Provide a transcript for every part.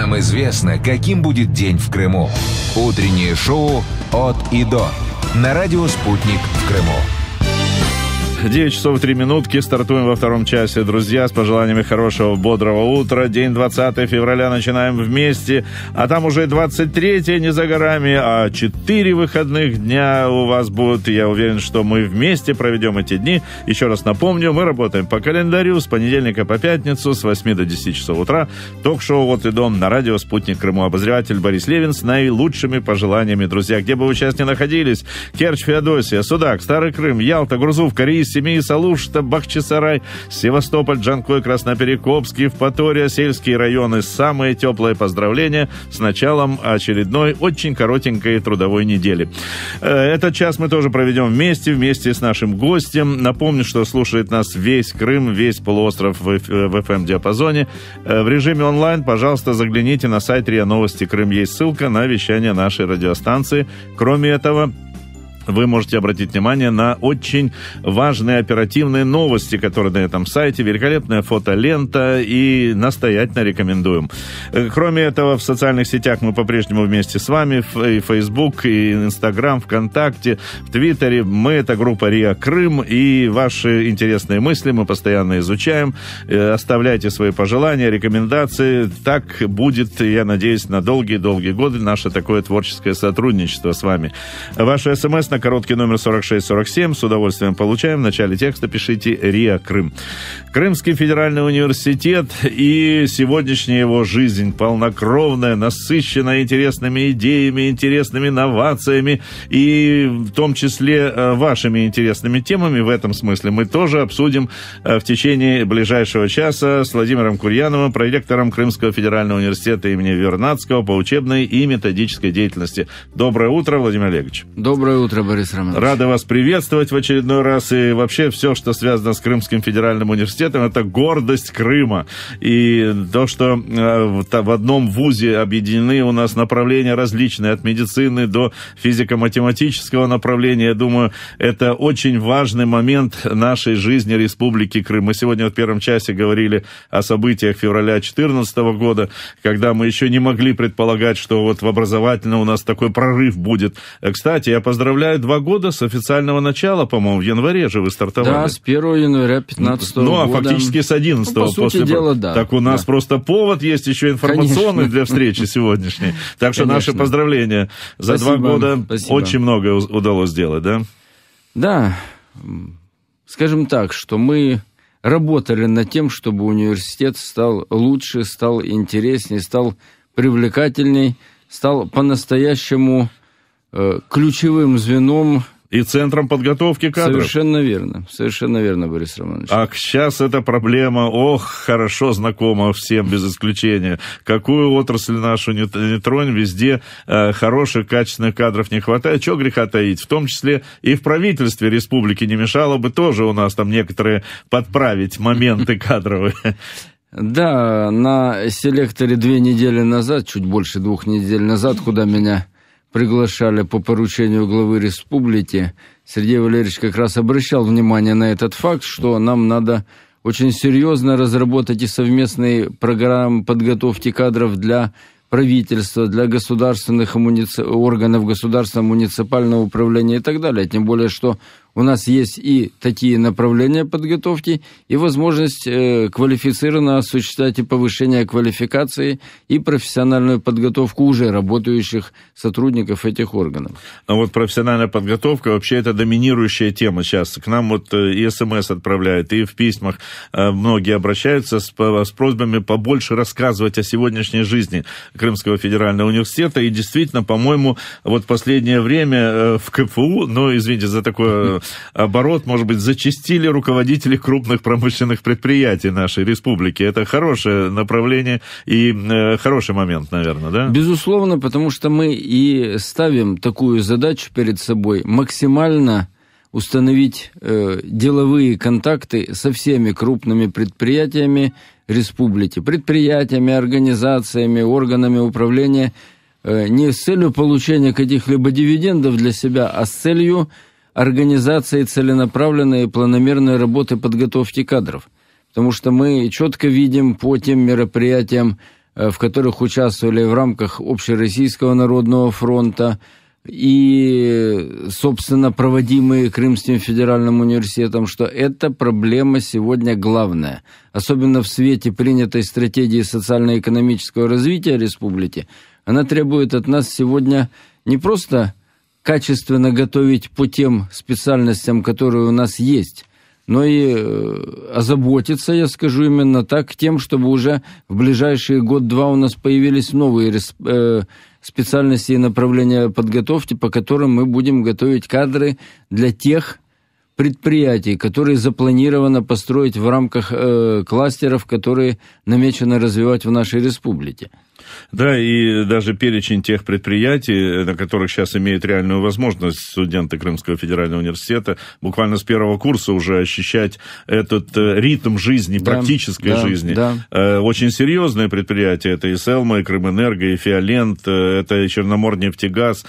Нам известно, каким будет день в Крыму. Утреннее шоу «От и до» на радио «Спутник» в Крыму. 9 часов 3 минутки. Стартуем во втором часе, друзья, с пожеланиями хорошего, бодрого утра. День 20 февраля начинаем вместе. А там уже 23 не за горами, а 4 выходных дня у вас будут. Я уверен, что мы вместе проведем эти дни. Еще раз напомню, мы работаем по календарю с понедельника по пятницу с 8 до 10 часов утра. Ток-шоу «Вот и дом» на радио «Спутник Крыму». Обозреватель Борис Левин с наилучшими пожеланиями, друзья. Где бы вы сейчас ни находились, Керчь, Феодосия, Судак, Старый Крым, Ялта, Грузов, Корейс, Семей, Салушта, Бахчисарай, Севастополь, Джанкой, Красноперекопский, Евпатория, сельские районы. Самые теплые поздравления с началом очередной очень коротенькой трудовой недели. Э, этот час мы тоже проведем вместе, вместе с нашим гостем. Напомню, что слушает нас весь Крым, весь полуостров в FM-диапазоне. Э, эм э, в режиме онлайн, пожалуйста, загляните на сайт РИА Новости Крым. Есть ссылка на вещание нашей радиостанции. Кроме этого, вы можете обратить внимание на очень важные оперативные новости, которые на этом сайте. Великолепная фотолента и настоятельно рекомендуем. Э, кроме этого, в социальных сетях мы по-прежнему вместе с вами. И Facebook, и Instagram, ВКонтакте, в Твиттере. Мы — это группа РИА Крым. И ваши интересные мысли мы постоянно изучаем. Э, оставляйте свои пожелания, рекомендации. Так будет, я надеюсь, на долгие-долгие годы наше такое творческое сотрудничество с вами. Ваши смс на короткий номер 4647. С удовольствием получаем. В начале текста пишите «РИА Крым». Крымский федеральный университет и сегодняшняя его жизнь полнокровная, насыщенная интересными идеями, интересными новациями и в том числе э, вашими интересными темами в этом смысле мы тоже обсудим э, в течение ближайшего часа с Владимиром Курьяновым, проректором Крымского федерального университета имени Вернадского по учебной и методической деятельности. Доброе утро, Владимир Олегович. Доброе утро утро, Борис Романович. Рада вас приветствовать в очередной раз. И вообще все, что связано с Крымским федеральным университетом, это гордость Крыма. И то, что э, в одном вузе объединены у нас направления различные, от медицины до физико-математического направления, я думаю, это очень важный момент нашей жизни Республики Крым. Мы сегодня в первом часе говорили о событиях февраля 2014 года, когда мы еще не могли предполагать, что вот в образовательном у нас такой прорыв будет. Э, кстати, я поздравляю два года с официального начала, по-моему, в январе же вы стартовали. Да, с 1 января 15 ну, года. Ну, а фактически с 11 ну, по сути после... дела, да. Так у нас да. просто повод есть еще информационный Конечно. для встречи сегодняшней. Так что Конечно. наши поздравления. За Спасибо. два года Спасибо. очень многое удалось сделать, да? Да. Скажем так, что мы работали над тем, чтобы университет стал лучше, стал интереснее, стал привлекательней, стал по-настоящему Э, ключевым звеном и центром подготовки кадров. Совершенно верно, совершенно верно, Борис Романович. А сейчас эта проблема, ох, хорошо знакома всем без исключения. Какую отрасль нашу не, не тронь, везде э, хороших, качественных кадров не хватает. Чего греха таить? В том числе и в правительстве республики не мешало бы тоже у нас там некоторые подправить моменты кадровые. Да, на селекторе две недели назад, чуть больше двух недель назад, куда меня приглашали по поручению главы республики. Сергей Валерьевич как раз обращал внимание на этот факт, что нам надо очень серьезно разработать и совместные программы подготовки кадров для правительства, для государственных муници... органов государственного муниципального управления и так далее. Тем более, что у нас есть и такие направления подготовки, и возможность э, квалифицированно осуществлять и повышение квалификации, и профессиональную подготовку уже работающих сотрудников этих органов. А вот профессиональная подготовка вообще это доминирующая тема сейчас. К нам вот э, и смс отправляют, и в письмах э, многие обращаются с, с просьбами побольше рассказывать о сегодняшней жизни Крымского федерального университета. И действительно, по-моему, вот последнее время э, в КФУ, ну, извините за такое оборот, может быть, зачастили руководители крупных промышленных предприятий нашей республики. Это хорошее направление и э, хороший момент, наверное, да? Безусловно, потому что мы и ставим такую задачу перед собой максимально установить э, деловые контакты со всеми крупными предприятиями республики, предприятиями, организациями, органами управления, э, не с целью получения каких-либо дивидендов для себя, а с целью организации целенаправленной и планомерной работы подготовки кадров, потому что мы четко видим по тем мероприятиям, э, в которых участвовали в рамках Общероссийского народного фронта и, собственно, проводимые Крымским федеральным университетом, что эта проблема сегодня главная, особенно в свете принятой стратегии социально-экономического развития республики. Она требует от нас сегодня не просто качественно готовить по тем специальностям, которые у нас есть, но и э, озаботиться, я скажу именно так, тем, чтобы уже в ближайшие год-два у нас появились новые э, специальности и направления подготовки, по которым мы будем готовить кадры для тех предприятий, которые запланировано построить в рамках э, кластеров, которые намечено развивать в нашей республике. Да, и даже перечень тех предприятий, э, на которых сейчас имеют реальную возможность студенты Крымского федерального университета буквально с первого курса уже ощущать этот э, ритм жизни, да, практической да, жизни. Да. Э, очень серьезные предприятия. Это и Селма, и Крымэнерго, и Фиолент, это и Черноморнефтегаз.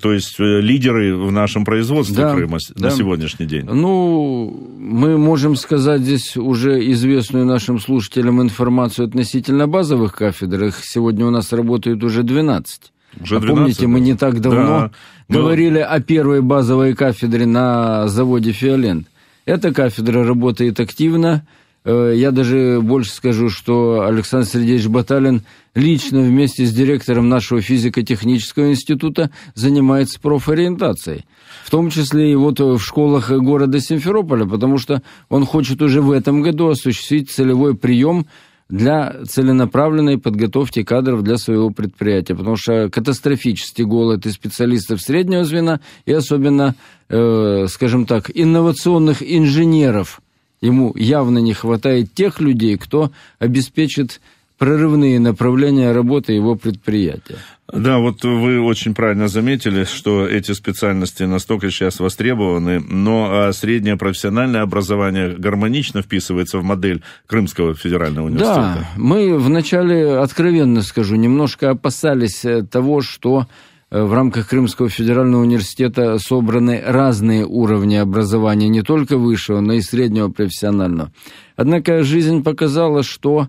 То есть лидеры в нашем производстве да, Крыма да. на сегодняшний день. Ну, мы можем сказать здесь уже известную нашим слушателям информацию относительно базовых кафедр. Их сегодня сегодня у нас работает уже 12. Уже 12, а помните, мы не так давно да, ну, говорили но... о первой базовой кафедре на заводе «Фиолент». Эта кафедра работает активно. Э, я даже больше скажу, что Александр Сергеевич Баталин лично вместе с директором нашего физико-технического института занимается профориентацией. В том числе и вот в школах города Симферополя, потому что он хочет уже в этом году осуществить целевой прием для целенаправленной подготовки кадров для своего предприятия, потому что катастрофический голод и специалистов среднего звена, и особенно, э, скажем так, инновационных инженеров. Ему явно не хватает тех людей, кто обеспечит прорывные направления работы его предприятия. Да, вот вы очень правильно заметили, что эти специальности настолько сейчас востребованы, но а, среднее профессиональное образование гармонично вписывается в модель Крымского федерального университета. Да, мы вначале, откровенно скажу, немножко опасались э, того, что э, в рамках Крымского федерального университета собраны разные уровни образования, не только высшего, но и среднего профессионального. Однако жизнь показала, что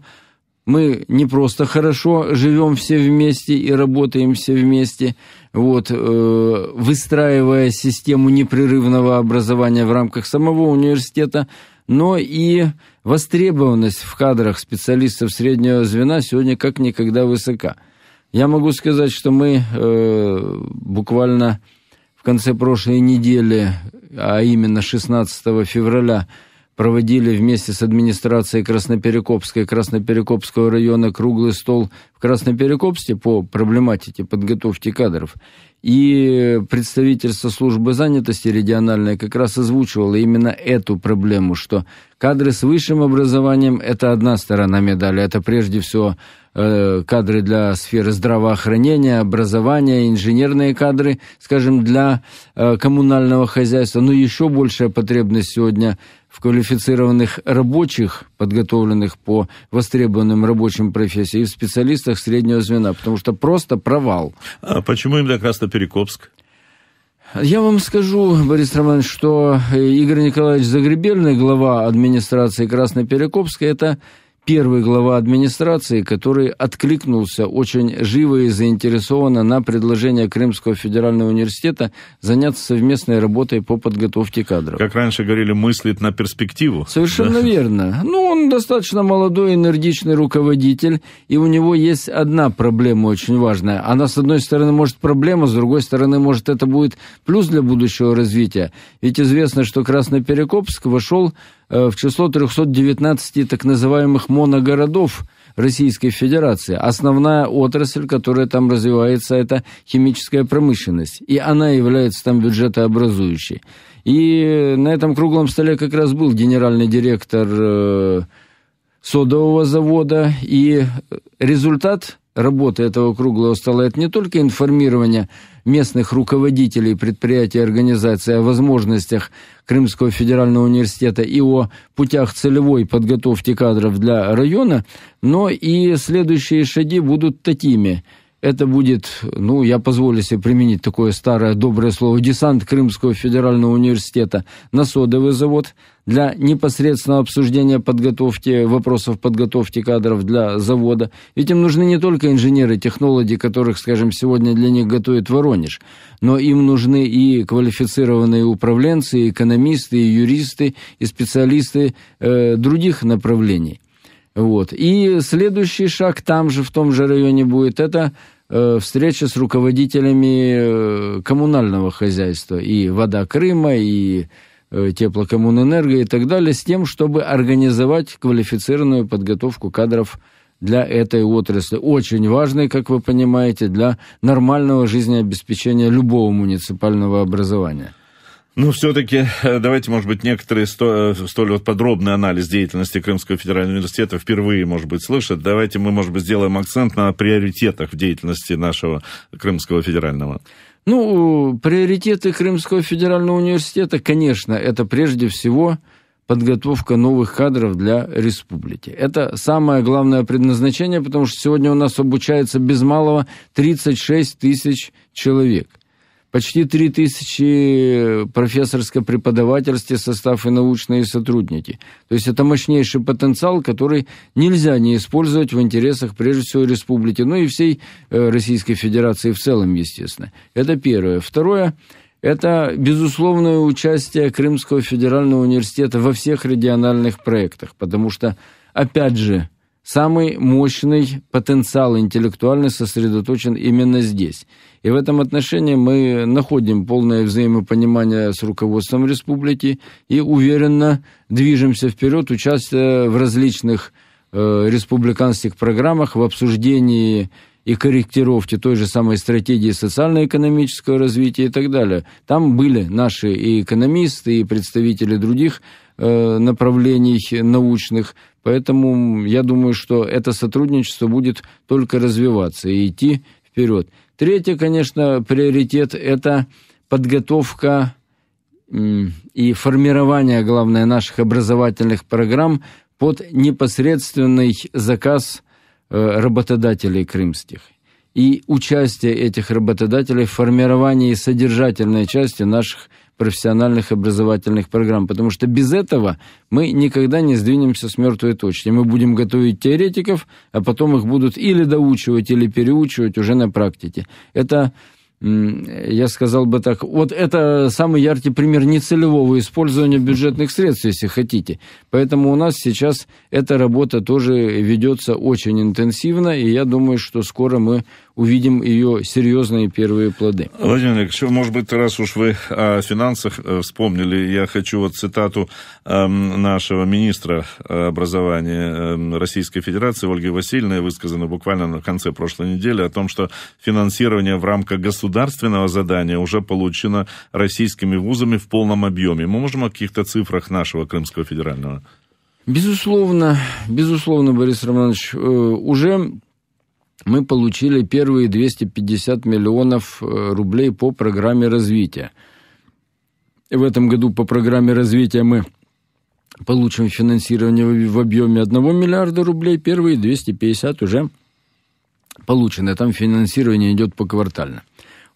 мы не просто хорошо живем все вместе и работаем все вместе, вот, э, выстраивая систему непрерывного образования в рамках самого университета, но и востребованность в кадрах специалистов среднего звена сегодня как никогда высока. Я могу сказать, что мы э, буквально в конце прошлой недели, а именно 16 февраля, проводили вместе с администрацией Красноперекопска и Красноперекопского района круглый стол в Красноперекопске по проблематике подготовки кадров. И представительство службы занятости региональной как раз озвучивало именно эту проблему, что кадры с высшим образованием – это одна сторона медали, это прежде всего э, кадры для сферы здравоохранения, образования, инженерные кадры, скажем, для э, коммунального хозяйства. Но еще большая потребность сегодня – в квалифицированных рабочих, подготовленных по востребованным рабочим профессиям, и в специалистах среднего звена, потому что просто провал. А почему им так Красноперекопск? Я вам скажу, Борис Романович, что Игорь Николаевич Загребельный, глава администрации Красноперекопска, это первый глава администрации, который откликнулся очень живо и заинтересованно на предложение Крымского федерального университета заняться совместной работой по подготовке кадров. Как раньше говорили, мыслит на перспективу. Совершенно да. верно. Ну, он достаточно молодой, энергичный руководитель, и у него есть одна проблема очень важная. Она, с одной стороны, может проблема, с другой стороны, может это будет плюс для будущего развития. Ведь известно, что Красноперекопск вошел Э, в число 319 так называемых моногородов Российской Федерации. Основная отрасль, которая там развивается, это химическая промышленность, и она является там бюджетообразующей. И на этом круглом столе как раз был генеральный директор э, содового завода, и результат – работы этого круглого стола – это не только информирование местных руководителей предприятий и организаций о возможностях Крымского федерального университета и о путях целевой подготовки кадров для района, но и следующие шаги будут такими – это будет, ну, я позволю себе применить такое старое доброе слово, десант Крымского федерального университета на содовый завод для непосредственного обсуждения подготовки, вопросов подготовки кадров для завода. Ведь им нужны не только инженеры, технологи, которых, скажем, сегодня для них готовит Воронеж, но им нужны и квалифицированные управленцы, и экономисты, и юристы, и специалисты э, других направлений. Вот. И следующий шаг там же, в том же районе будет, это э, встреча с руководителями э, коммунального хозяйства. И «Вода Крыма», и э, «Теплокоммунэнерго» и так далее, с тем, чтобы организовать квалифицированную подготовку кадров для этой отрасли. Очень важной, как вы понимаете, для нормального жизнеобеспечения любого муниципального образования. Но ну, все-таки э, давайте, может быть, некоторые э, столь вот подробный анализ деятельности Крымского федерального университета впервые, может быть, слышат. Давайте мы, может быть, сделаем акцент на приоритетах в деятельности нашего Крымского федерального. Ну, приоритеты Крымского федерального университета, конечно, это прежде всего подготовка новых кадров для республики. Это самое главное предназначение, потому что сегодня у нас обучается без малого 36 тысяч человек – почти 3000 э, профессорско-преподавательский состав и научные сотрудники. То есть это мощнейший потенциал, который нельзя не использовать в интересах, прежде всего, республики, ну и всей э, Российской Федерации в целом, естественно. Это первое. Второе – это безусловное участие Крымского федерального университета во всех региональных проектах, потому что, опять же, Самый мощный потенциал интеллектуальный сосредоточен именно здесь. И в этом отношении мы находим полное взаимопонимание с руководством республики и уверенно движемся вперед, участвуя в различных э, республиканских программах, в обсуждении и корректировке той же самой стратегии социально-экономического развития и так далее. Там были наши и экономисты, и представители других Э, направлений научных. Поэтому я думаю, что это сотрудничество будет только развиваться и идти вперед. Третий, конечно, приоритет – это подготовка и формирование, главное, наших образовательных программ под непосредственный заказ э, работодателей крымских и участие этих работодателей в формировании содержательной части наших профессиональных образовательных программ, потому что без этого мы никогда не сдвинемся с мертвой точки. Мы будем готовить теоретиков, а потом их будут или доучивать, или переучивать уже на практике. Это я сказал бы так, вот это самый яркий пример нецелевого использования бюджетных средств, если хотите. Поэтому у нас сейчас эта работа тоже ведется очень интенсивно, и я думаю, что скоро мы увидим ее серьезные первые плоды. Владимир Олегович, может быть, раз уж вы о финансах э, вспомнили, я хочу вот цитату эм, нашего министра образования эм, Российской Федерации Ольги Васильевны, высказанную буквально на конце прошлой недели, о том, что финансирование в рамках государственного задания уже получено российскими вузами в полном объеме. Мы можем о каких-то цифрах нашего Крымского федерального? Безусловно, безусловно, Борис Романович, э, уже мы получили первые 250 миллионов э, рублей по программе развития. В этом году по программе развития мы получим финансирование в объеме 1 миллиарда рублей, первые 250 уже получены. Там финансирование идет поквартально.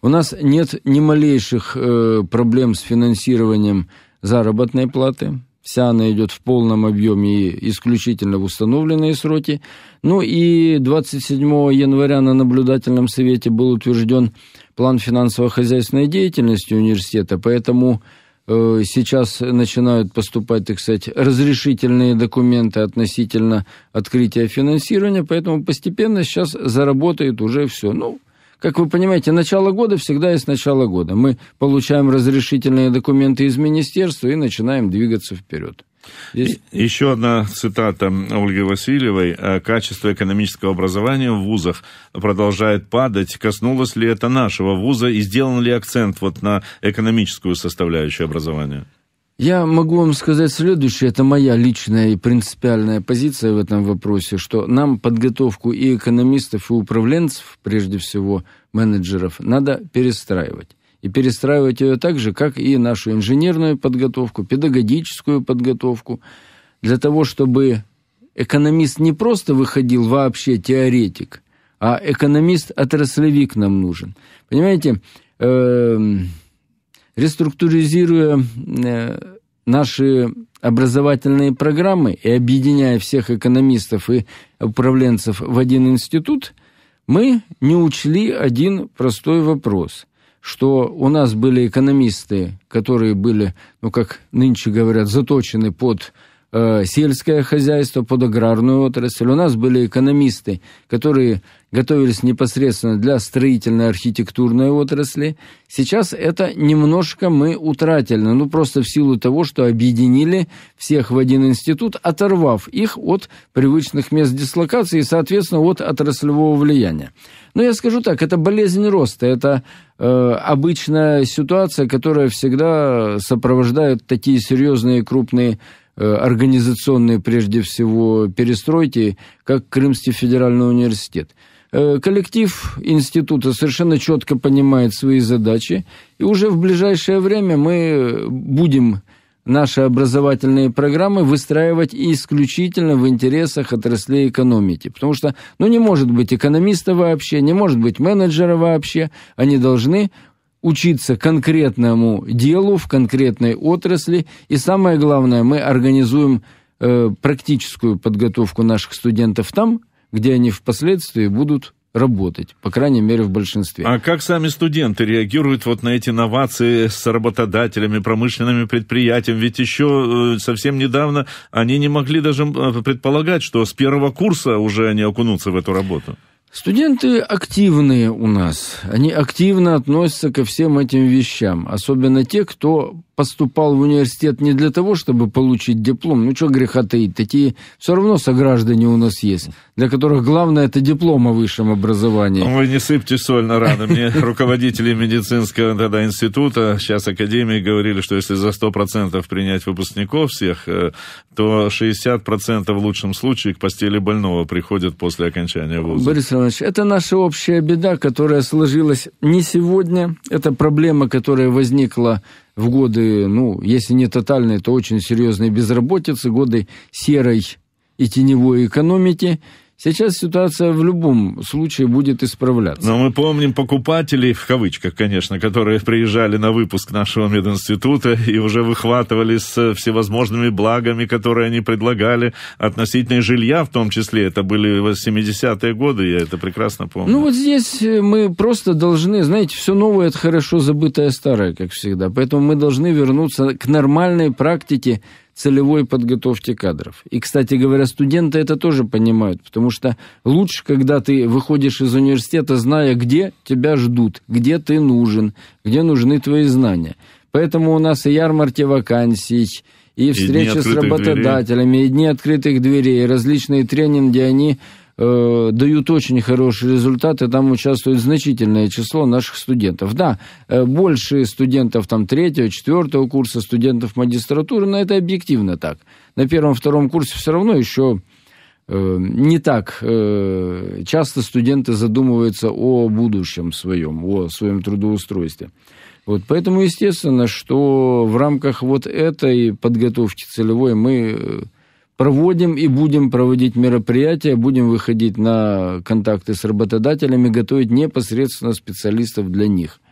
У нас нет ни малейших э, проблем с финансированием заработной платы. Вся она идет в полном объеме и исключительно в установленные сроки. Ну и 27 января на наблюдательном совете был утвержден план финансово-хозяйственной деятельности университета, поэтому э, сейчас начинают поступать, так сказать, разрешительные документы относительно открытия финансирования, поэтому постепенно сейчас заработает уже все. Ну, как вы понимаете, начало года всегда есть начало года. Мы получаем разрешительные документы из министерства и начинаем двигаться вперед. Здесь... Еще одна цитата Ольги Васильевой. «Э, «Качество экономического образования в вузах продолжает падать. Коснулось ли это нашего вуза и сделан ли акцент вот на экономическую составляющую образования?» Я могу вам сказать следующее, это моя личная и принципиальная позиция в этом вопросе, что нам подготовку и экономистов, и управленцев, прежде всего менеджеров, надо перестраивать. И перестраивать ее так же, как и нашу инженерную подготовку, педагогическую подготовку, для того, чтобы экономист не просто выходил вообще теоретик, а экономист-отраслевик нам нужен. Понимаете, э -э Реструктуризируя э, наши образовательные программы и объединяя всех экономистов и управленцев в один институт, мы не учли один простой вопрос, что у нас были экономисты, которые были, ну как нынче говорят, заточены под Э, сельское хозяйство, под аграрную отрасль. У нас были экономисты, которые готовились непосредственно для строительной архитектурной отрасли. Сейчас это немножко мы утратили, ну просто в силу того, что объединили всех в один институт, оторвав их от привычных мест дислокации и, соответственно, от отраслевого влияния. Но я скажу так, это болезнь роста, это э, обычная ситуация, которая всегда сопровождает такие серьезные крупные Э, организационной прежде всего перестройки, как Крымский федеральный университет. Э, коллектив института совершенно четко понимает свои задачи, и уже в ближайшее время мы будем наши образовательные программы выстраивать исключительно в интересах отраслей экономики. Потому что, ну, не может быть экономиста вообще, не может быть менеджера вообще. Они должны учиться конкретному делу в конкретной отрасли. И самое главное, мы организуем э, практическую подготовку наших студентов там, где они впоследствии будут работать, по крайней мере, в большинстве. А как сами студенты реагируют вот на эти новации с работодателями, промышленными предприятиями? Ведь еще э, совсем недавно они не могли даже э, предполагать, что с первого курса уже они окунутся в эту работу. Студенты активные у нас. Они активно относятся ко всем этим вещам. Особенно те, кто поступал в университет не для того, чтобы получить диплом. Ну, что греха таить, такие все равно сограждане у нас есть, для которых главное это диплом о высшем образовании. Вы не сыпьте соль на раны. Мне руководители медицинского тогда института, сейчас академии, говорили, что если за 100% принять выпускников всех, э, то 60% в лучшем случае к постели больного приходят после окончания вуза. Борис Иванович, это наша общая беда, которая сложилась не сегодня. Это проблема, которая возникла в годы, ну, если не тотальной, то очень серьезной безработицы, годы серой и теневой экономики – Сейчас ситуация в любом случае будет исправляться. Но мы помним покупателей, в кавычках, конечно, которые приезжали на выпуск нашего мединститута и уже выхватывали с всевозможными благами, которые они предлагали, относительно жилья в том числе. Это были 70-е годы, я это прекрасно помню. Ну вот здесь э, мы просто должны, знаете, все новое – это хорошо забытое старое, как всегда. Поэтому мы должны вернуться к нормальной практике целевой подготовки кадров. И, кстати говоря, студенты это тоже понимают, потому что лучше, когда ты выходишь из университета, зная, где тебя ждут, где ты нужен, где нужны твои знания. Поэтому у нас и ярмарки вакансий, и встречи и с работодателями, дверей. и дни открытых дверей, и различные тренинги, где они э, дают очень хорошие результаты, там участвует значительное число наших студентов. Да, э, больше студентов там третьего, четвертого курса, студентов магистратуры, но это объективно так. На первом-втором курсе все равно еще э, не так э, часто студенты задумываются о будущем своем, о своем трудоустройстве. Вот, поэтому, естественно, что в рамках вот этой подготовки целевой мы э, проводим и будем проводить мероприятия, будем выходить на контакты с работодателями, готовить непосредственно специалистов для них –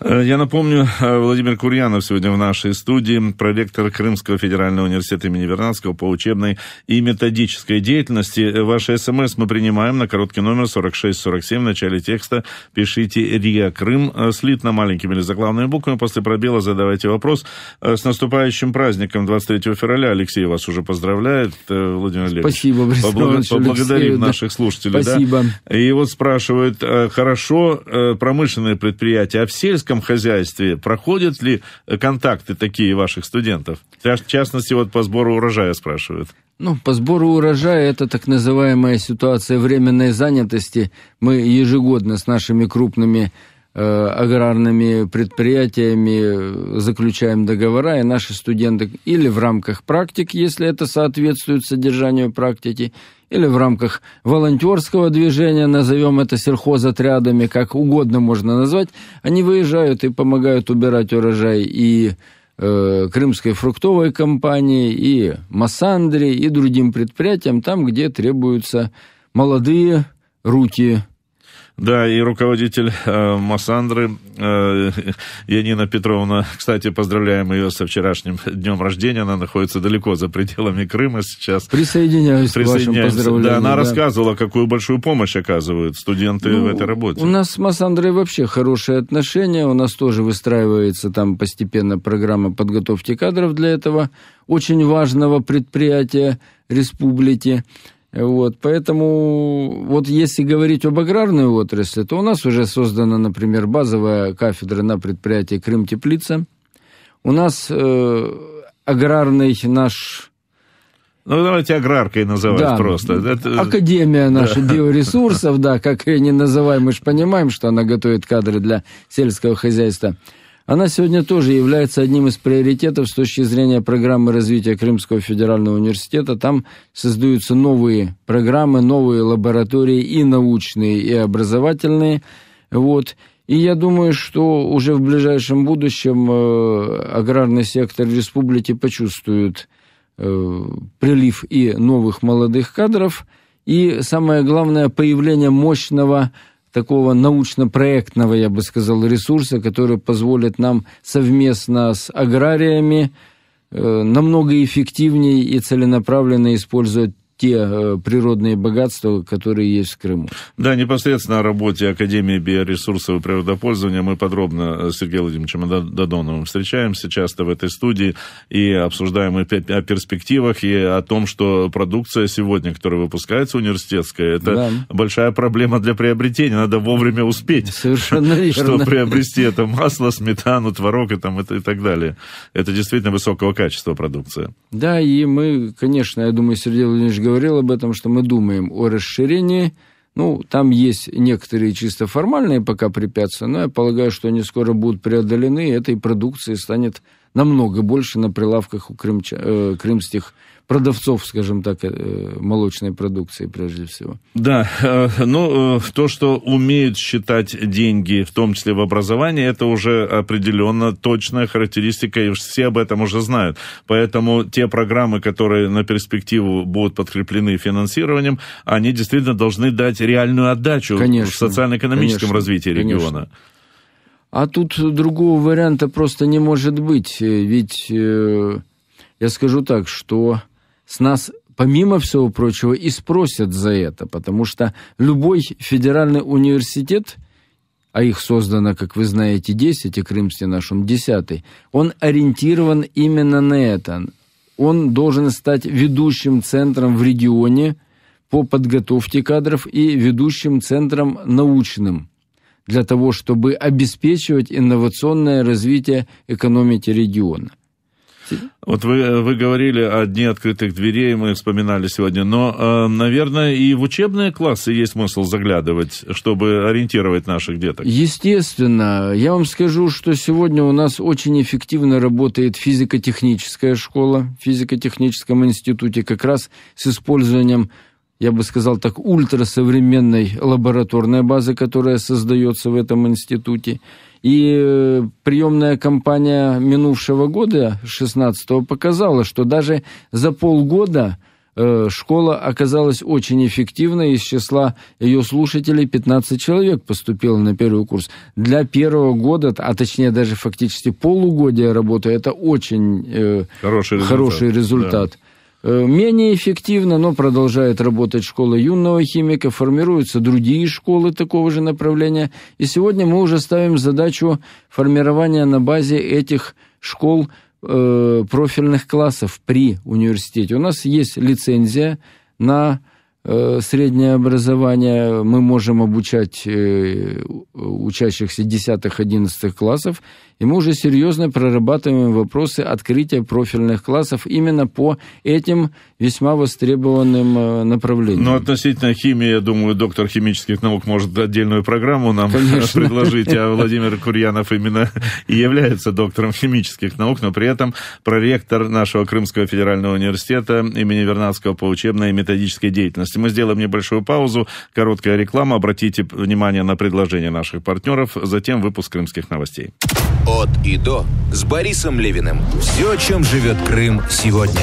Э, я напомню, э, Владимир Курьянов сегодня в нашей студии, проректор Крымского федерального университета имени Вернадского по учебной и методической деятельности. Э, Ваши смс мы принимаем на короткий номер 4647 в начале текста. Пишите «Риа Крым», слитно маленькими или заглавными буквами. После пробела задавайте вопрос. С наступающим праздником 23 февраля. Алексей вас уже поздравляет, Владимир Олегович. Спасибо, Борис Поблагод... Поблагодарим Алексею, наших да. слушателей. Спасибо. Да? И вот спрашивают, хорошо, промышленные предприятия, а в сельском сельском хозяйстве проходят ли э, контакты такие ваших студентов? В частности, вот по сбору урожая спрашивают. Ну, по сбору урожая это так называемая ситуация временной занятости. Мы ежегодно с нашими крупными э, аграрными предприятиями э, заключаем договора, и наши студенты или в рамках практик, если это соответствует содержанию практики, или в рамках волонтерского движения, назовем это сельхозотрядами, как угодно можно назвать, они выезжают и помогают убирать урожай и э, крымской фруктовой компании, и Массандре, и другим предприятиям, там, где требуются молодые руки да, и руководитель э, Массандры э, Янина Петровна. Кстати, поздравляем ее со вчерашним днем рождения. Она находится далеко за пределами Крыма сейчас. Присоединяюсь, Присоединяюсь. к вашим Да, она да. рассказывала, какую большую помощь оказывают студенты ну, в этой работе. У нас с Массандрой вообще хорошие отношения. У нас тоже выстраивается там постепенно программа подготовки кадров для этого очень важного предприятия республики. Вот, поэтому вот если говорить об аграрной отрасли, то у нас уже создана, например, базовая кафедра на предприятии «Крым-теплица». У нас э, аграрный наш ну, давайте аграркой называть да, просто. Ну, Это... Академия наша да. биоресурсов, да, как ее не называем, мы же понимаем, что она готовит кадры для сельского хозяйства. Она сегодня тоже является одним из приоритетов с точки зрения программы развития Крымского федерального университета. Там создаются новые программы, новые лаборатории и научные, и образовательные. Вот. И я думаю, что уже в ближайшем будущем э, аграрный сектор республики почувствует э, прилив и новых молодых кадров, и самое главное появление мощного такого научно-проектного, я бы сказал, ресурса, который позволит нам совместно с аграриями э, намного эффективнее и целенаправленно использовать те э, природные богатства, которые есть в Крыму. Да, непосредственно о работе Академии биоресурсов и природопользования мы подробно с Сергеем Владимировичем Додоновым встречаемся часто в этой студии и обсуждаем и о перспективах, и о том, что продукция сегодня, которая выпускается университетская, это да. большая проблема для приобретения. Надо вовремя успеть, Совершенно верно. что приобрести это масло, сметану, творог и, там, и так далее. Это действительно высокого качества продукция. Да, и мы, конечно, я думаю, Сергей Владимирович говорил об этом, что мы думаем о расширении. Ну, там есть некоторые чисто формальные пока препятствия, но я полагаю, что они скоро будут преодолены, и этой продукции станет намного больше на прилавках у крымча, э, крымских продавцов, скажем так, э, молочной продукции прежде всего. Да, э, ну, э, то, что умеют считать деньги, в том числе в образовании, это уже определенно точная характеристика, и все об этом уже знают. Поэтому те программы, которые на перспективу будут подкреплены финансированием, они действительно должны дать реальную отдачу конечно, в социально-экономическом развитии региона. Конечно. А тут другого варианта просто не может быть, ведь я скажу так, что с нас помимо всего прочего, и спросят за это, потому что любой федеральный университет, а их создано, как вы знаете, 10, и Крымский наш, он 10, он ориентирован именно на это. Он должен стать ведущим центром в регионе по подготовке кадров и ведущим центром научным для того, чтобы обеспечивать инновационное развитие экономики региона – вот вы, э, вы говорили о дне открытых дверей, мы вспоминали сегодня, но, э, наверное, и в учебные классы есть смысл заглядывать, чтобы ориентировать наших деток. Естественно. Я вам скажу, что сегодня у нас очень эффективно работает физико-техническая школа, в физико-техническом институте, как раз с использованием я бы сказал так, ультрасовременной лабораторной базы, которая создается в этом институте. И э, приемная кампания минувшего года, 16-го, показала, что даже за полгода э, школа оказалась очень эффективной. Из числа ее слушателей 15 человек поступило на первый курс. Для первого года, а точнее даже фактически полугодия работы, это очень э, хороший результат. Хороший результат. Да. Э, менее эффективно, но продолжает работать школа юного химика, формируются другие школы такого же направления. И сегодня мы уже ставим задачу формирования на базе этих школ э, профильных классов при университете. У нас есть лицензия на э, среднее образование. Мы можем обучать э, учащихся 10-11 классов. И мы уже серьезно прорабатываем вопросы открытия профильных классов именно по этим весьма востребованным э, направлениям. Ну, относительно химии, я думаю, доктор химических наук может отдельную программу нам Конечно. предложить, а Владимир Курьянов именно и является доктором химических наук, но при этом проректор нашего Крымского федерального университета имени Вернадского по учебной и методической деятельности. Мы сделаем небольшую паузу, короткая реклама, обратите внимание на предложение наших партнеров, затем выпуск крымских новостей. «От и до» с Борисом Левиным. Все, чем живет Крым сегодня.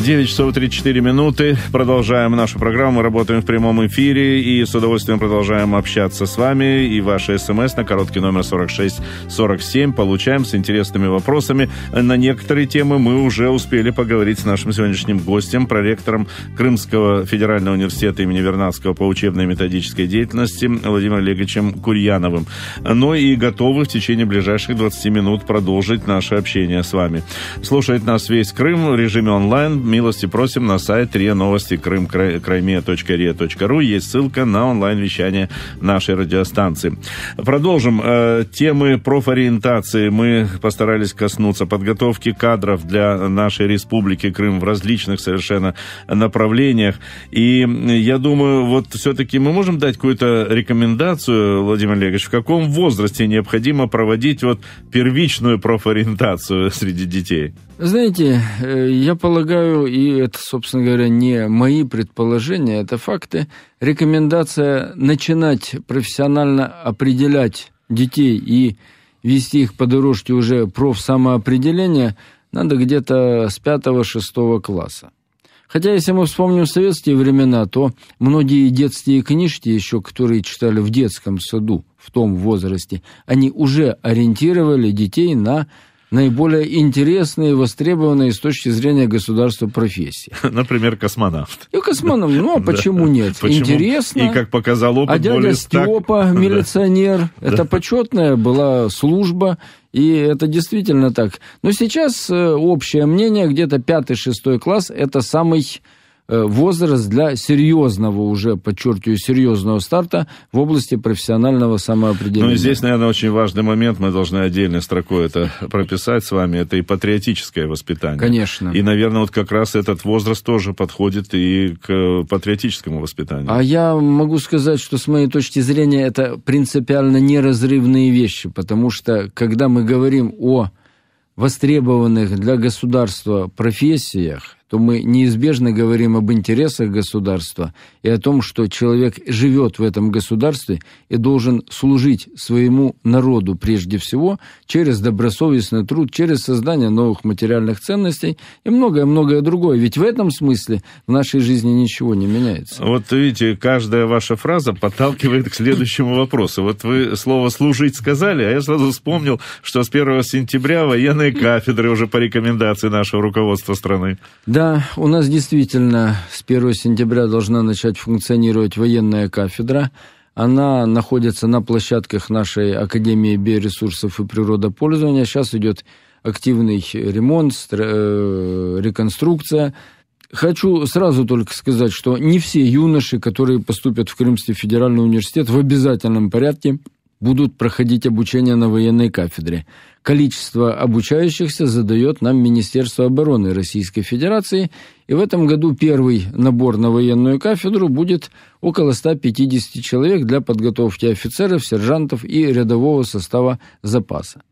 9 часов 34 минуты. Продолжаем нашу программу. работаем в прямом эфире и с удовольствием продолжаем общаться с вами. И ваши смс на короткий номер 4647 получаем с интересными вопросами. На некоторые темы мы уже успели поговорить с нашим сегодняшним гостем, проректором Крымского федерального университета имени Вернадского по учебной и методической деятельности Владимиром Олеговичем Курьяновым. Но ну и готовы в течение ближайших 20 минут продолжить наше общение с вами. Слушает нас весь Крым в режиме онлайн милости просим на сайт РИА Новости Крым краймия.риа.ру. Есть ссылка на онлайн-вещание нашей радиостанции. Продолжим. Э, темы профориентации мы постарались коснуться. Подготовки кадров для нашей республики Крым в различных совершенно направлениях. И я думаю, вот все-таки мы можем дать какую-то рекомендацию, Владимир Олегович, в каком возрасте необходимо проводить вот первичную профориентацию среди детей? Знаете, э, я полагаю, построил, и это, собственно говоря, не мои предположения, это факты, рекомендация начинать профессионально определять детей и вести их по дорожке уже профсамоопределения надо где-то с пятого-шестого класса. Хотя, если мы вспомним советские времена, то многие детские книжки, еще которые читали в детском саду в том возрасте, они уже ориентировали детей на наиболее интересные и востребованные с точки зрения государства профессии. Например, космонавт. И космонавт, ну а почему нет? Интересно. И как показал опыт, А дядя Степа, так... милиционер, это почетная была служба, и это действительно так. Но сейчас э, общее мнение, где-то пятый-шестой класс, это самый Э, возраст для серьезного уже, подчеркиваю, серьезного старта в области профессионального самоопределения. Ну, и здесь, наверное, очень важный момент, мы должны отдельно строкой это прописать с вами, это и патриотическое воспитание. Конечно. И, наверное, вот как раз этот возраст тоже подходит и к патриотическому воспитанию. А я могу сказать, что с моей точки зрения это принципиально неразрывные вещи, потому что, когда мы говорим о востребованных для государства профессиях, то мы неизбежно говорим об интересах государства и о том, что человек живет в этом государстве и должен служить своему народу прежде всего через добросовестный труд, через создание новых материальных ценностей и многое-многое другое. Ведь в этом смысле в нашей жизни ничего не меняется. Вот видите, каждая ваша фраза подталкивает к следующему вопросу. Вот вы слово «служить» сказали, а я сразу вспомнил, что с 1 сентября военные кафедры уже по рекомендации нашего руководства страны. Да, да, у нас действительно с 1 сентября должна начать функционировать военная кафедра. Она находится на площадках нашей Академии биоресурсов и природопользования. Сейчас идет активный ремонт, э, реконструкция. Хочу сразу только сказать, что не все юноши, которые поступят в Крымский федеральный университет, в обязательном порядке – будут проходить обучение на военной кафедре. Количество обучающихся задает нам Министерство обороны Российской Федерации, и в этом году первый набор на военную кафедру будет около 150 человек для подготовки офицеров, сержантов и рядового состава запаса.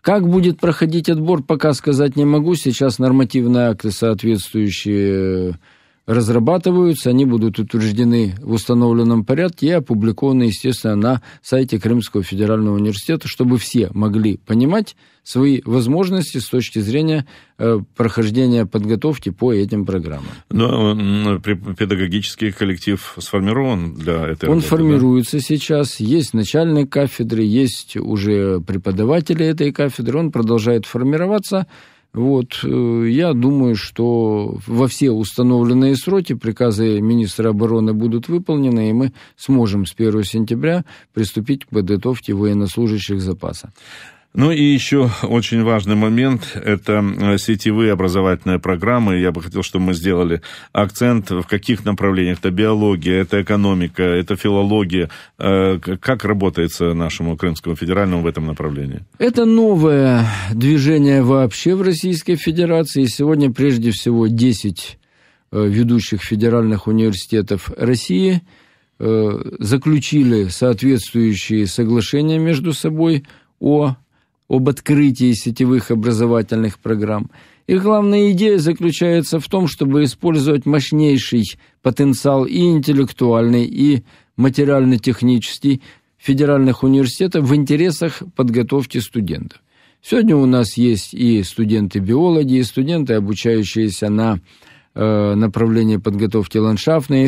Как будет проходить отбор, пока сказать не могу. Сейчас нормативные акты соответствующие разрабатываются, они будут утверждены в установленном порядке и опубликованы, естественно, на сайте Крымского федерального университета, чтобы все могли понимать свои возможности с точки зрения э, прохождения подготовки по этим программам. Но педагогический коллектив сформирован для этого? Он работы, формируется да? сейчас. Есть начальные кафедры, есть уже преподаватели этой кафедры. Он продолжает формироваться. Вот, э, я думаю, что во все установленные сроки приказы министра обороны будут выполнены, и мы сможем с 1 сентября приступить к подготовке военнослужащих запаса. Ну и еще очень важный момент – это э, сетевые образовательные программы. Я бы хотел, чтобы мы сделали акцент в каких направлениях. Это биология, это экономика, это филология. Э, как работается нашему Крымскому федеральному в этом направлении? Это новое движение вообще в Российской Федерации. сегодня прежде всего 10 э, ведущих федеральных университетов России заключили соответствующие соглашения между собой о об открытии сетевых образовательных программ. Их главная идея заключается в том, чтобы использовать мощнейший потенциал и интеллектуальный, и материально-технический федеральных университетов в интересах подготовки студентов. Сегодня у нас есть и студенты-биологи, и студенты, обучающиеся на э, направление подготовки ландшафтной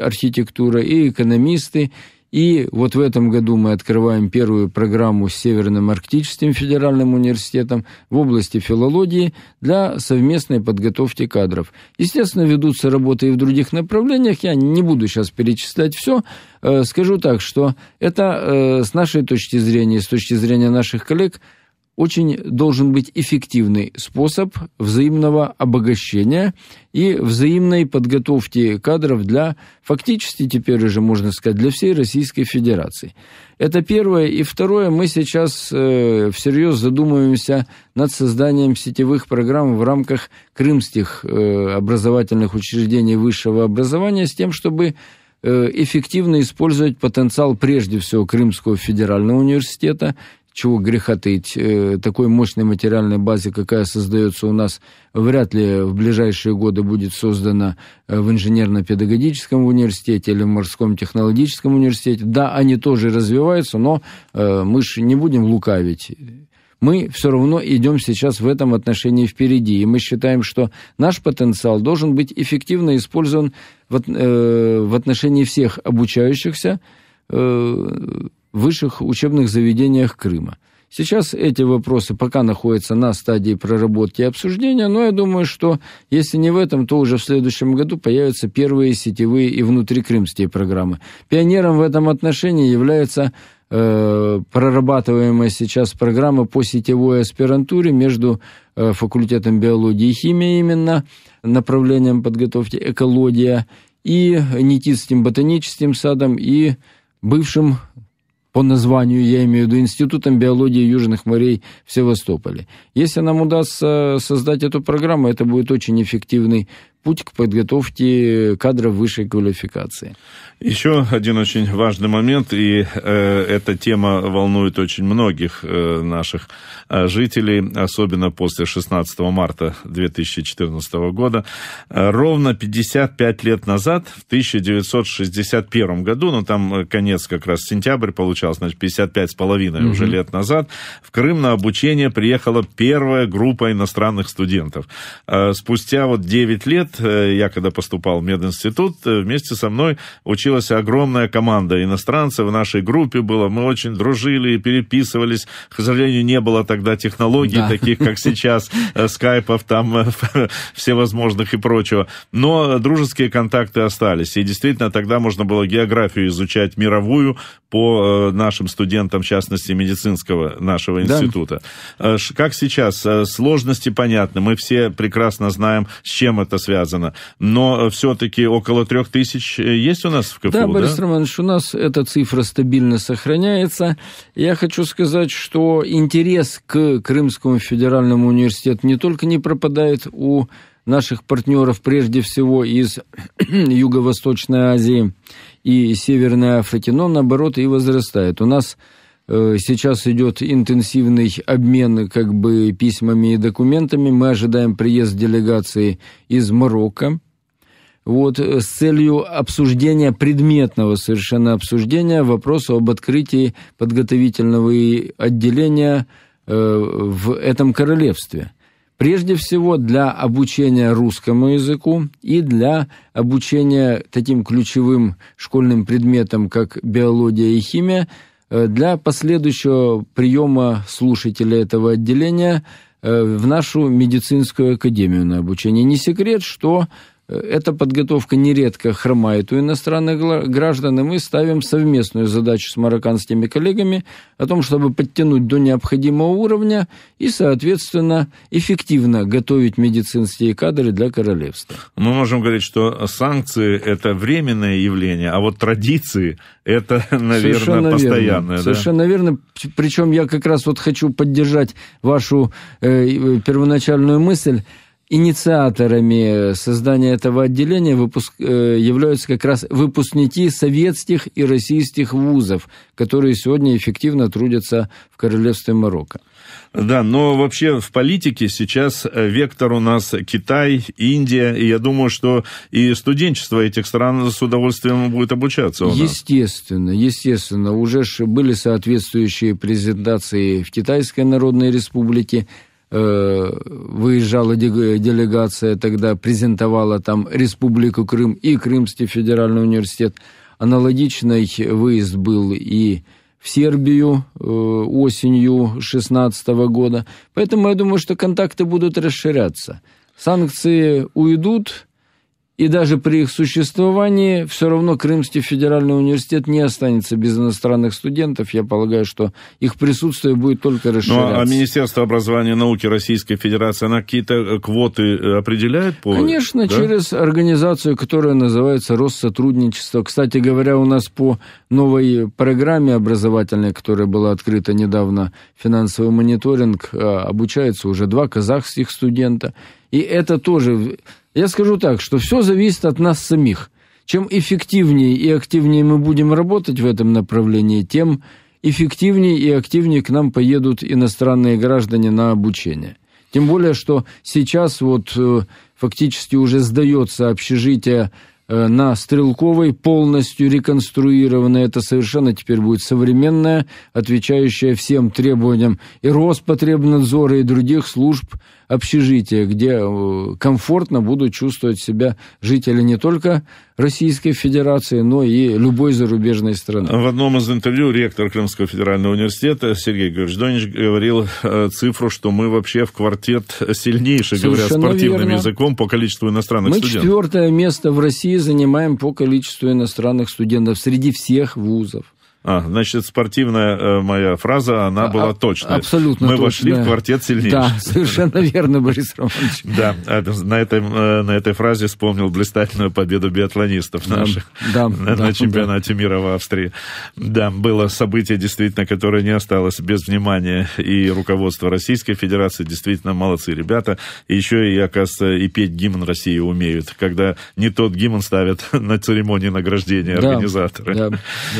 архитектуры, и экономисты, и вот в этом году мы открываем первую программу с Северным Арктическим федеральным университетом в области филологии для совместной подготовки кадров. Естественно, ведутся работы и в других направлениях. Я не буду сейчас перечислять все. Э, скажу так, что это э, с нашей точки зрения, с точки зрения наших коллег – очень должен быть эффективный способ взаимного обогащения и взаимной подготовки кадров для, фактически теперь уже можно сказать, для всей Российской Федерации. Это первое. И второе, мы сейчас э, всерьез задумываемся над созданием сетевых программ в рамках крымских э, образовательных учреждений высшего образования с тем, чтобы э, эффективно использовать потенциал прежде всего Крымского федерального университета, чего греха таить, э, такой мощной материальной базе, какая создается у нас, вряд ли в ближайшие годы будет создана э, в инженерно-педагогическом университете или в морском технологическом университете. Да, они тоже развиваются, но э, мы же не будем лукавить мы все равно идем сейчас в этом отношении впереди. И мы считаем, что наш потенциал должен быть эффективно использован в, э, в отношении всех обучающихся. Э, высших учебных заведениях Крыма. Сейчас эти вопросы пока находятся на стадии проработки и обсуждения, но я думаю, что если не в этом, то уже в следующем году появятся первые сетевые и внутрикрымские программы. Пионером в этом отношении является э, прорабатываемая сейчас программа по сетевой аспирантуре между э, факультетом биологии и химии именно, направлением подготовки экология и Нетицким ботаническим садом и бывшим по названию я имею в виду Институтом биологии Южных морей в Севастополе. Если нам удастся создать эту программу, это будет очень эффективный путь к подготовке кадров высшей квалификации. Еще один очень важный момент, и э, эта тема волнует очень многих э, наших э, жителей, особенно после 16 марта 2014 года. Э, ровно 55 лет назад, в 1961 году, ну там э, конец как раз сентябрь получался, значит 55 с половиной mm-hmm. уже лет назад, в Крым на обучение приехала первая группа иностранных студентов. Э, спустя вот 9 лет Э, я когда поступал в мединститут, э, вместе со мной училась огромная команда иностранцев. В нашей группе было, мы очень дружили и переписывались. К сожалению, не было тогда технологий да. таких, как сейчас, э, скайпов там, всевозможных и прочего. Но дружеские контакты остались. И действительно, тогда можно было географию изучать мировую по нашим студентам, в частности, медицинского нашего института. Да. Как сейчас? Сложности понятны. Мы все прекрасно знаем, с чем это связано связано. Но э, все-таки около трех тысяч э, есть у нас в КФУ, да? Борис да? Романович, у нас эта цифра стабильно сохраняется. Я хочу сказать, что интерес к Крымскому федеральному университету не только не пропадает у наших партнеров, прежде всего из Юго-Восточной Азии и Северной Африки, но наоборот и возрастает. У нас Э, сейчас идет интенсивный обмен как бы письмами и документами. Мы ожидаем приезд делегации из Марокко. Вот э, с целью обсуждения, предметного совершенно обсуждения вопроса об открытии подготовительного отделения э, в этом королевстве. Прежде всего для обучения русскому языку и для обучения таким ключевым школьным предметам, как биология и химия – Э, для последующего приема слушателя этого отделения э, в нашу медицинскую академию на обучение. Не секрет, что эта подготовка нередко хромает у иностранных граждан, и мы ставим совместную задачу с марокканскими коллегами о том, чтобы подтянуть до необходимого уровня и, соответственно, эффективно готовить медицинские кадры для королевства. Мы можем говорить, что санкции – это временное явление, а вот традиции – это, наверное, Совершенно постоянное. Верно. Да? Совершенно верно. Причем я как раз вот хочу поддержать вашу э, э первоначальную мысль – инициаторами создания этого отделения выпуск, э, являются как раз выпускники советских и российских вузов, которые сегодня эффективно трудятся в Королевстве Марокко. Да, но вообще в политике сейчас э, вектор у нас Китай, Индия, и я думаю, что и студенчество этих стран с удовольствием будет обучаться у нас. Естественно, естественно. Уже были соответствующие презентации в Китайской Народной Республике, Э, выезжала делегация, тогда презентовала там Республику Крым и Крымский федеральный университет. Аналогичный выезд был и в Сербию э, осенью 2016 года. Поэтому я думаю, что контакты будут расширяться. Санкции уйдут, и даже при их существовании все равно Крымский федеральный университет не останется без иностранных студентов. Я полагаю, что их присутствие будет только ну, а расширяться. Ну, а Министерство образования и науки Российской Федерации, она какие-то э, квоты э, определяет? По... Конечно, да? через организацию, которая называется Россотрудничество. Кстати говоря, у нас по новой программе образовательной, которая была открыта недавно, финансовый мониторинг, э, обучается уже два казахских студента. И это тоже я скажу так, что все зависит от нас самих. Чем эффективнее и активнее мы будем работать в этом направлении, тем эффективнее и активнее к нам поедут иностранные граждане на обучение. Тем более, что сейчас вот э, фактически уже сдается общежитие э, на Стрелковой, полностью реконструированное. Это совершенно теперь будет современное, отвечающее всем требованиям и Роспотребнадзора, и других служб общежития, где э, комфортно будут чувствовать себя жители не только Российской Федерации, но и любой зарубежной страны. В одном из интервью ректор Крымского федерального университета Сергей Георгиевич Донич говорил э, цифру, что мы вообще в квартет сильнейший, говоря спортивным верно. языком, по количеству иностранных мы студентов. Мы четвертое место в России занимаем по количеству иностранных студентов среди всех вузов. А, значит, спортивная э, моя фраза, она а, была а, точная. Абсолютно Мы точно. вошли в квартет сильнейших. Да, совершенно верно, Борис Романович. Да, а, на этой, э, на этой фразе вспомнил блистательную победу биатлонистов наших да, на, да, на чемпионате да. мира в Австрии. Да, было событие, действительно, которое не осталось без внимания. И руководство Российской Федерации действительно молодцы ребята. еще, и, оказывается, и петь гимн России умеют, когда не тот гимн ставят на церемонии награждения да, организаторы. Да, да.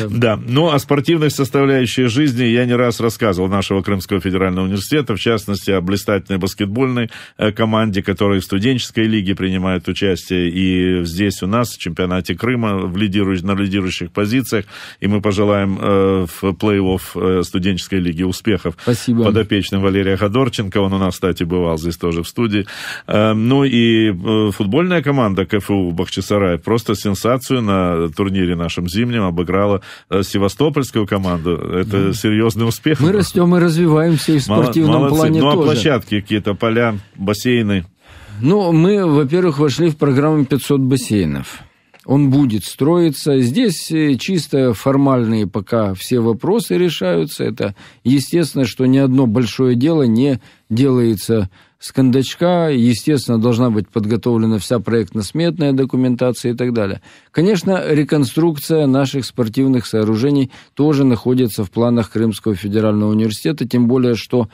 да. но ну, о спортивной составляющей жизни я не раз рассказывал нашего Крымского федерального университета, в частности, о блистательной баскетбольной э, команде, которая в студенческой лиге принимает участие. И здесь у нас в чемпионате Крыма в лидирующ... на лидирующих позициях. И мы пожелаем э, в плей-офф э, студенческой лиги успехов. Спасибо. Подопечным Валерия Ходорченко. Он у нас, кстати, бывал здесь тоже в студии. Э, ну и э, футбольная команда КФУ Бахчисарай просто сенсацию на турнире нашем зимнем обыграла э, Севастополь Севастопольскую команду. Это да. серьезный успех. Мы растем и развиваемся и в спортивном Молодцы. плане ну, а тоже. Ну, а площадки какие-то, поля, бассейны? Ну, мы, во-первых, вошли в программу 500 бассейнов. Он будет строиться. Здесь э, чисто формальные пока все вопросы решаются. Это естественно, что ни одно большое дело не делается с кондачка, естественно, должна быть подготовлена вся проектно-сметная документация и так далее. Конечно, реконструкция наших спортивных сооружений тоже находится в планах Крымского федерального университета, тем более, что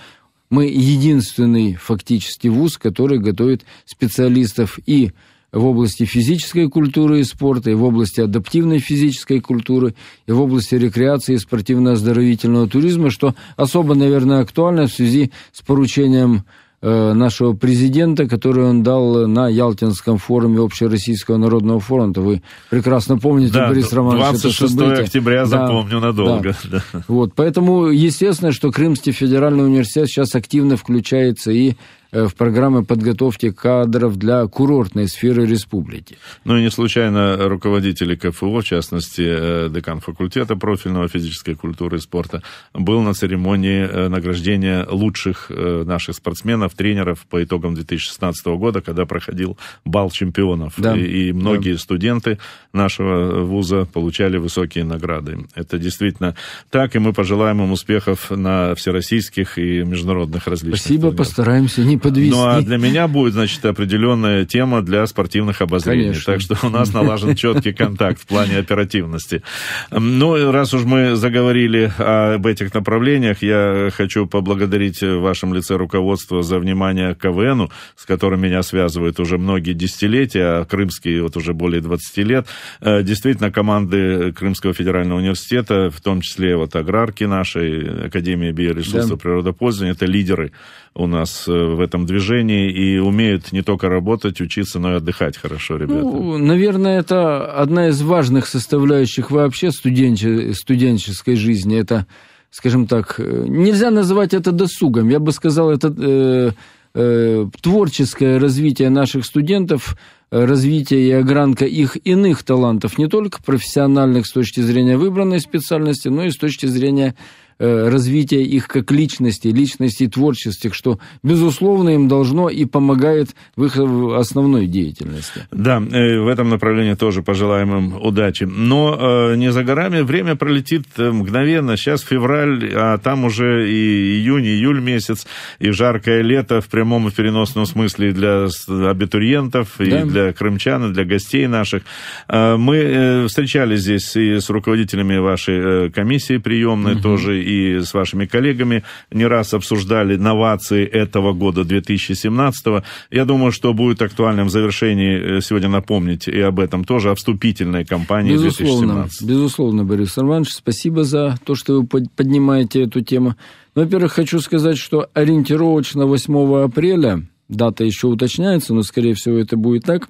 мы единственный фактически вуз, который готовит специалистов и в области физической культуры и спорта, и в области адаптивной физической культуры, и в области рекреации и спортивно-оздоровительного туризма, что особо, наверное, актуально в связи с поручением Э, нашего президента, который он дал на Ялтинском форуме Общероссийского народного фронта. Вы прекрасно помните, да, Борис Романович, 26 это октября, запомню надолго. Да. Вот, поэтому, естественно, что Крымский федеральный университет сейчас активно включается и Э, в программы подготовки кадров для курортной сферы республики. Ну и не случайно руководители КФО, в частности, э, декан факультета профильного физической культуры и спорта, был на церемонии э, награждения лучших наших спортсменов, тренеров по итогам 2016 года, когда проходил бал чемпионов. Да. И, и многие да. студенты нашего вуза получали высокие награды. Это действительно так, и мы пожелаем им успехов на всероссийских и международных различных. Спасибо, турнирах. постараемся не подвести. Ну, а для меня будет, значит, определенная тема для спортивных обозрений. Конечно. Так что у нас налажен четкий контакт в плане оперативности. Ну, раз уж мы заговорили об этих направлениях, я хочу поблагодарить в вашем лице руководство за внимание к КВНу, с которым меня связывают уже многие десятилетия, а крымский вот уже более 20 лет. Э, действительно, команды Крымского федерального университета, в том числе вот аграрки нашей, Академии биоресурсов да. природопользования, это лидеры у нас э, в этом движении и умеют не только работать, учиться, но и отдыхать хорошо, ребята. Ну, наверное, это одна из важных составляющих вообще студенче- студенческой жизни. Это, скажем так, э, нельзя называть это досугом. Я бы сказал, это э, э, творческое развитие наших студентов развитие и огранка их иных талантов, не только профессиональных с точки зрения выбранной специальности, но и с точки зрения Э, развития их как личности, личности творчества, что, безусловно, им должно и помогает в их э, основной деятельности. Да, э, в этом направлении тоже пожелаем им удачи. Но не за горами время пролетит мгновенно. Сейчас февраль, а там уже и июнь, и июль месяц, и жаркое лето в прямом и переносном смысле для абитуриентов, да. и для крымчан, и для гостей наших. Мы встречались здесь и с руководителями вашей комиссии приемной угу. тоже, и с вашими коллегами не раз обсуждали новации этого года, 2017. Я думаю, что будет актуальным в завершении э, сегодня напомнить и об этом тоже, о вступительной кампании безусловно, 2017. Безусловно, Борис Иванович, спасибо за то, что вы поднимаете эту тему. Ну, во-первых, хочу сказать, что ориентировочно 8 апреля, дата еще уточняется, но, скорее всего, это будет так,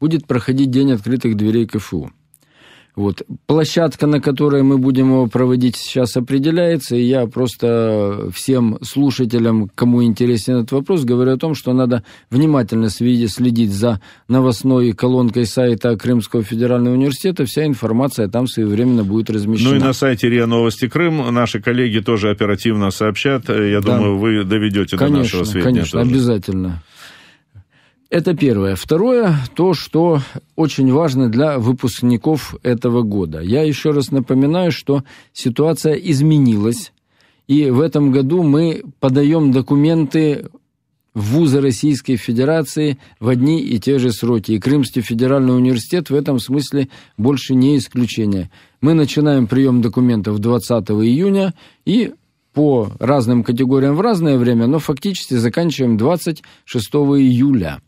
будет проходить День открытых дверей КФУ. Вот. Площадка, на которой мы будем его проводить, сейчас определяется, и я просто всем слушателям, кому интересен этот вопрос, говорю о том, что надо внимательно следить за новостной колонкой сайта Крымского федерального университета, вся информация там своевременно будет размещена. Ну и на сайте РИА Новости Крым наши коллеги тоже оперативно сообщат, я да. думаю, вы доведете конечно, до нашего сведения. Конечно, тоже. обязательно. Это первое. Второе, то, что очень важно для выпускников этого года. Я еще раз напоминаю, что ситуация изменилась, и в этом году мы подаем документы в вузы Российской Федерации в одни и те же сроки. И Крымский федеральный университет в этом смысле больше не исключение. Мы начинаем прием документов 20 июня и по разным категориям в разное время, но фактически заканчиваем 26 июля.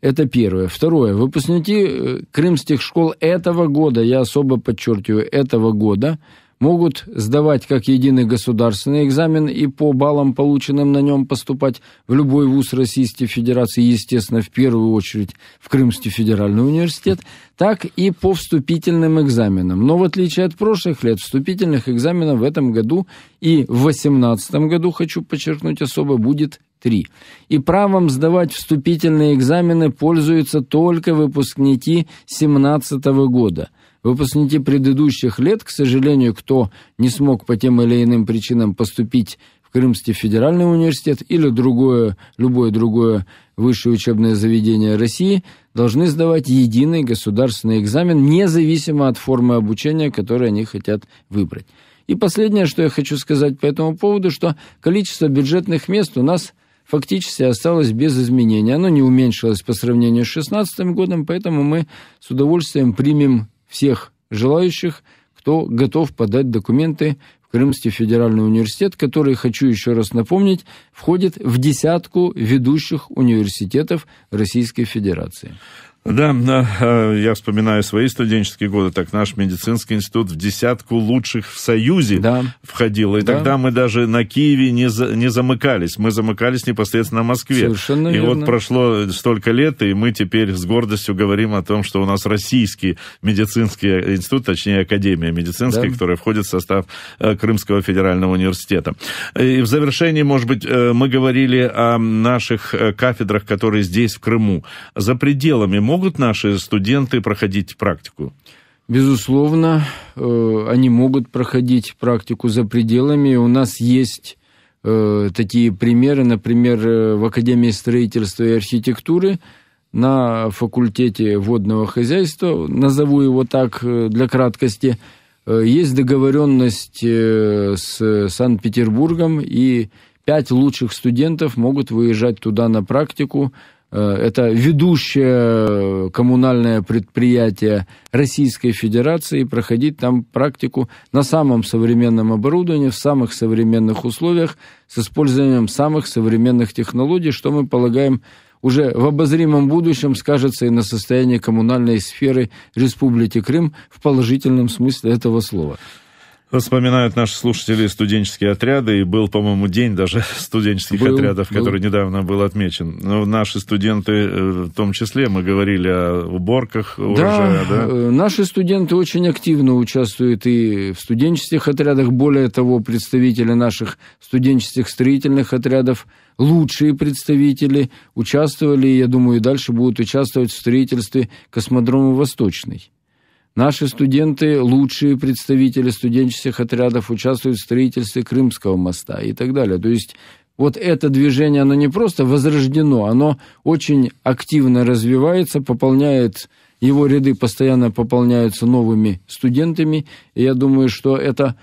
Это первое. Второе. Выпускники э, крымских школ этого года, я особо подчеркиваю, этого года, могут сдавать как единый государственный экзамен и по баллам, полученным на нем, поступать в любой вуз Российской Федерации, естественно, в первую очередь в Крымский федеральный университет, так и по вступительным экзаменам. Но в отличие от прошлых лет, вступительных экзаменов в этом году и в 2018 году, хочу подчеркнуть особо, будет 3. И правом сдавать вступительные экзамены пользуются только выпускники 2017 года. Выпускники предыдущих лет, к сожалению, кто не смог по тем или иным причинам поступить в Крымский федеральный университет или другое, любое другое высшее учебное заведение России, должны сдавать единый государственный экзамен, независимо от формы обучения, которую они хотят выбрать. И последнее, что я хочу сказать по этому поводу, что количество бюджетных мест у нас – фактически осталось без изменений. Оно не уменьшилось по сравнению с 2016 годом, поэтому мы с удовольствием примем всех желающих, кто готов подать документы в Крымский федеральный университет, который, хочу еще раз напомнить, входит в десятку ведущих университетов Российской Федерации. Да, э, я вспоминаю свои студенческие годы, так наш медицинский институт в десятку лучших в Союзе да. входил. И да. тогда мы даже на Киеве не, за, не замыкались. Мы замыкались непосредственно в Москве. Совершенно и верно. вот прошло столько лет, и мы теперь с гордостью говорим о том, что у нас российский медицинский институт, точнее, Академия медицинская, да. которая входит в состав э, Крымского федерального университета. Э, и в завершении, может быть, мы говорили о наших кафедрах, которые здесь, в Крыму. За пределами могут наши студенты проходить практику? Безусловно, э, они могут проходить практику за пределами. У нас есть э, такие примеры, например, э, в Академии строительства и архитектуры на факультете водного хозяйства, назову его так для краткости, есть договоренность с Санкт-Петербургом, и пять лучших студентов могут выезжать туда на практику – Э, это ведущее коммунальное предприятие Российской Федерации, и проходить там практику на самом современном оборудовании, в самых современных условиях, с использованием самых современных технологий, что мы полагаем уже в обозримом будущем скажется и на состоянии коммунальной сферы Республики Крым в положительном смысле этого слова. Вспоминают наши слушатели студенческие отряды, и был, по-моему, день даже студенческих был, отрядов, был. который недавно был отмечен. Но ну, наши студенты, э, в том числе, мы говорили о уборках урожая, да? да? Э, наши студенты очень активно участвуют и в студенческих отрядах. Более того, представители наших студенческих строительных отрядов, лучшие представители, участвовали, я думаю, и дальше будут участвовать в строительстве космодрома «Восточный». Наши студенты, лучшие представители студенческих отрядов, участвуют в строительстве Крымского моста и так далее. То есть вот это движение, оно не просто возрождено, оно очень активно развивается, пополняет его ряды постоянно пополняются новыми студентами. И я думаю, что это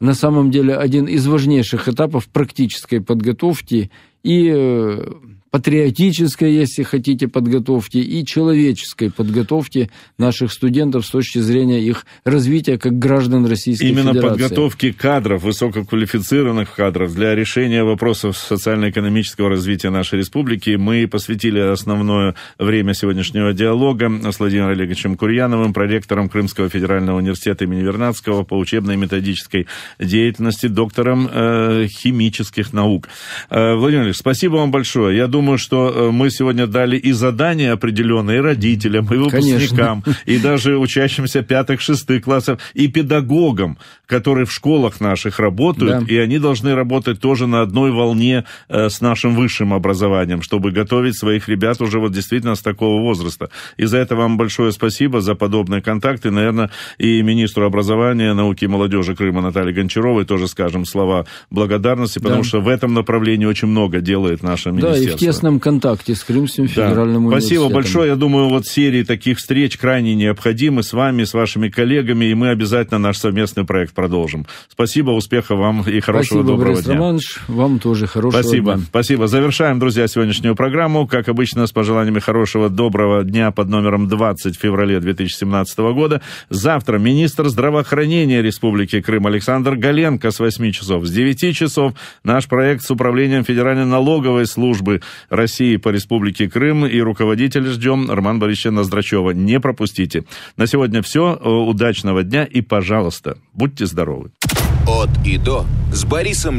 на самом деле один из важнейших этапов практической подготовки и э, патриотической, если хотите, подготовки и человеческой подготовки наших студентов с точки зрения их развития как граждан Российской Именно Федерации. Именно подготовки кадров, высококвалифицированных кадров для решения вопросов социально-экономического развития нашей республики. Мы посвятили основное время сегодняшнего диалога с Владимиром Олеговичем Курьяновым, проректором Крымского федерального университета имени Вернадского по учебной и методической деятельности, доктором э, химических наук. Э, Владимир Олегович, спасибо вам большое. Я думаю, думаю, что э, мы сегодня дали и задания определенные родителям, и выпускникам, Конечно. и даже учащимся пятых, шестых классов, и педагогам, которые в школах наших работают, да. и они должны работать тоже на одной волне э, с нашим высшим образованием, чтобы готовить своих ребят уже вот действительно с такого возраста. И за это вам большое спасибо за подобные контакты. Наверное, и министру образования, науки и молодежи Крыма Наталье Гончаровой тоже скажем слова благодарности, потому да. что в этом направлении очень много делает наше да, министерство. И в те тесном контакте с Крымским федеральным да. университетом. Спасибо большое. Я думаю, вот серии таких встреч крайне необходимы с вами, с вашими коллегами, и мы обязательно наш совместный проект продолжим. Спасибо, успехов вам и хорошего Спасибо, доброго Борис дня. Романович, вам тоже хорошего Спасибо. дня. Спасибо. Завершаем, друзья, сегодняшнюю программу. Как обычно, с пожеланиями хорошего, доброго дня под номером 20 февраля 2017 года. Завтра министр здравоохранения Республики Крым Александр Галенко с 8 часов. С 9 часов наш проект с управлением Федеральной налоговой службы России по Республике Крым и руководитель ждем Роман Борисовича Ноздрачева. Не пропустите. На сегодня все. Э, удачного дня и, пожалуйста, будьте здоровы. От и до с Борисом